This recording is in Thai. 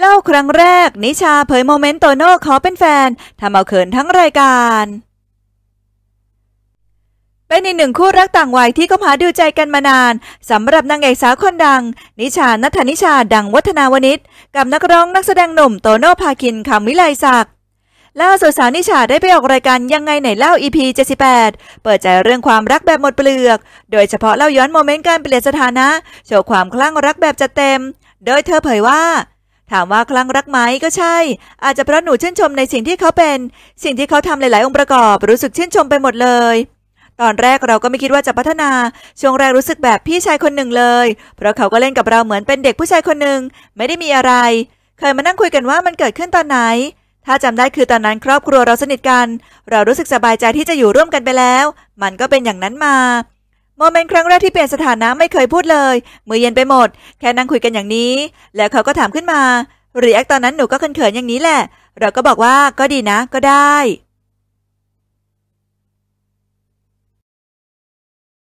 เล่าครั้งแรก นิชาเผยโมเมนต์โตโน่ขอเป็นแฟนทำเอาเขินทั้งรายการ เป็นอีกหนึ่งคู่รักต่างวัยที่ก็หาดูใจกันมานานสำหรับนางเอกสาวคนดัง นิชานัทนิชาดังวัฒนาวณิชกับนักร้องนักแสดงหนุ่มโตโน่ภาคินคำวิไลศักดิ์ล่าสุดสาวนิชาได้ไปออกรายการยังไงไหนเล่า EP 78เปิดใจเรื่องความรักแบบหมดเปลือก โดยเฉพาะเล่าย้อนโมเมนต์การเปลี่ยนสถานะ โชว์ความคลั่งรักแบบจัดเต็ม โดยเธอเผยว่าถามว่าคลั่งรักไหมก็ใช่ อาจจะเพราะหนูชื่นชมในสิ่งที่เขาเป็น สิ่งที่เขาทำหลายๆองค์ประกอบรู้สึกชื่นชมไปหมดเลย ตอนแรกเราก็ไม่คิดว่าจะพัฒนาช่วงแรกรู้สึกแบบพี่ชายคนหนึ่งเลย เพราะเขาก็เล่นกับเราเหมือนเป็นเด็กผู้ชายคนหนึ่ง ไม่ได้มีอะไร เคยมานั่งคุยกันว่ามันเกิดขึ้นตอนไหน ถ้าจำได้คือตอนนั้นครอบครัวเราสนิทกัน เรารู้สึกสบายใจที่จะอยู่ร่วมกันไปแล้ว มันก็เป็นอย่างนั้นมาโมเมนต์ครั้งแรกที่เปลี่ยนสถานะ ไม่เคยพูดเลย มือเย็นไปหมด แค่นั่งคุยกันอย่างนี้ แล้วเขาก็ถามขึ้นมาเรียคตอนนั้นหนูก็เขินๆอย่างนี้แหละ เราก็บอกว่าก็ดีนะก็ได้